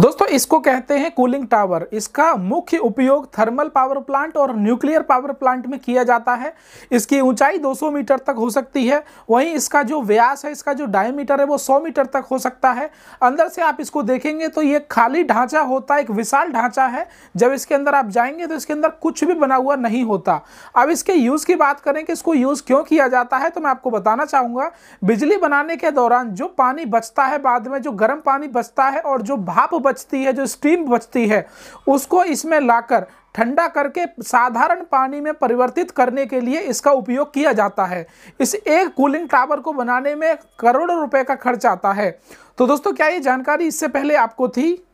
दोस्तों इसको कहते हैं कूलिंग टावर इसका मुख्य उपयोग थर्मल पावर प्लांट और न्यूक्लियर पावर प्लांट में किया जाता है इसकी ऊंचाई 200 मीटर तक हो सकती है वहीं इसका जो व्यास है इसका जो डायमीटर है वो 100 मीटर तक हो सकता है अंदर से आप इसको देखेंगे तो ये खाली ढांचा होता है एक विशाल ढांचा है जब इसके अंदर आप जाएंगे तो इसके अंदर कुछ भी बना हुआ नहीं होता अब इसके यूज़ की बात करें कि इसको यूज़ क्यों किया जाता है तो मैं आपको बताना चाहूँगा बिजली बनाने के दौरान जो पानी बचता है बाद में जो गर्म पानी बचता है और जो भाप बचती है जो स्टीम बचती है उसको इसमें लाकर ठंडा करके साधारण पानी में परिवर्तित करने के लिए इसका उपयोग किया जाता है इस एक कूलिंग टावर को बनाने में करोड़ों रुपए का खर्च आता है तो दोस्तों क्या ये जानकारी इससे पहले आपको थी